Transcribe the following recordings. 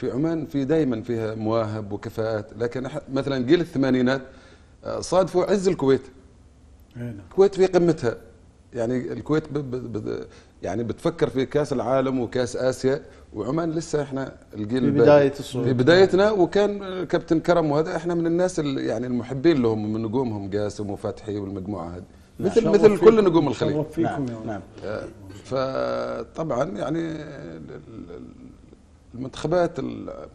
في عمان في دايما فيها مواهب وكفاءات لكن مثلا جيل الثمانينات آه، صادفوا عز الكويت نعم. الكويت في قمتها يعني الكويت ب ب ب يعني بتفكر في كاس العالم وكاس اسيا وعمان لسه احنا الجيل في بدايه الصعود في بدايتنا وكان كابتن كرم وهذا احنا من الناس اللي يعني المحبين لهم من نجومهم قاسم وفتحي والمجموعه هذه نعم. مثل مثل كل نجوم الخليج نعم, نعم. آه، فطبعا يعني المنتخبات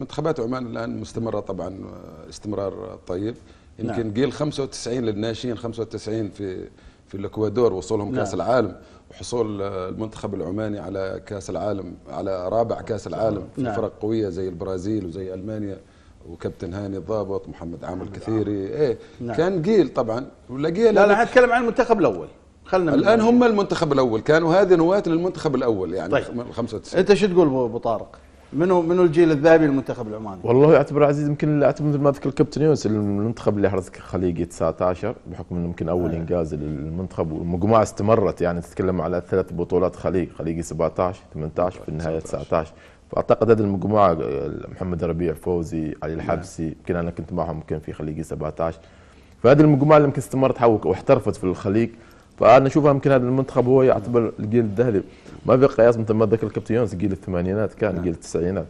منتخبات عمان الان مستمره طبعا آه، استمرار طيب يمكن قيل نعم. جيل 95 للناشئين 95 في في الاكوادور وصولهم كاس نعم. العالم وحصول آه، المنتخب العماني على كاس العالم على رابع كاس العالم في نعم. فرق قويه زي البرازيل وزي المانيا وكابتن هاني الضابط محمد عامر الكثيري ايه نعم. كان جيل طبعا ولا جيل لا انا اتكلم عن المنتخب الاول خلنا الان هم المنتخب الاول كانوا هذه نواه للمنتخب الاول يعني طيب. 95 انت شو تقول ابو طارق منو منو الجيل الذهبي للمنتخب العماني؟ والله اعتبر عزيز يمكن اعتبر مثل ما ذكر الكابتن يونس المنتخب اللي حرز خليجي 19 بحكم انه يمكن اول آه. انجاز للمنتخب والمجموعه استمرت يعني تتكلم على ثلاث بطولات خليج خليجي 17 18 في النهايه 19 فاعتقد هذه المجموعه محمد ربيع فوزي علي إيه. الحبسي يمكن انا كنت معهم يمكن في خليجي 17 فهذه المجموعه اللي يمكن استمرت واحترفت في الخليج فانا اشوفها يمكن هذا المنتخب هو يعتبر الجيل الذهبي ما في قياس مثل ما ذكر الكابتن جيل الثمانينات كان نعم. جيل التسعينات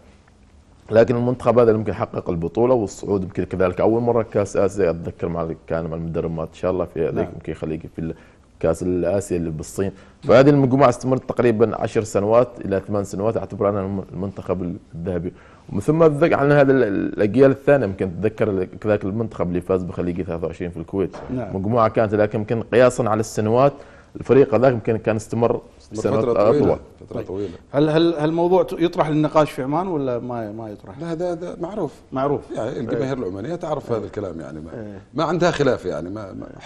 لكن المنتخب هذا يمكن حقق البطوله والصعود يمكن كذلك اول مره كاس اسيا اتذكر مع كان مع المدرب ما شاء الله في نعم. هذيك يمكن يخليك في كاس الاسيا اللي بالصين فهذه المجموعه استمرت تقريبا 10 سنوات الى 8 سنوات اعتبر انا المنتخب الذهبي ومن ثم اتذكر عن هذا الاجيال الثانيه يمكن تتذكر ذاك المنتخب اللي فاز بخليجي 23 في الكويت نعم. مجموعه كانت لكن يمكن قياسا على السنوات الفريق هذاك يمكن كان استمر سنوات فترة طويلة. اطول فتره طويله هل هل هل الموضوع يطرح للنقاش في عمان ولا ما ما يطرح؟ لا هذا هذا معروف معروف يعني الجماهير العمانيه إيه. تعرف ايه. هذا الكلام يعني ما, ايه. ما عندها خلاف يعني ما, ما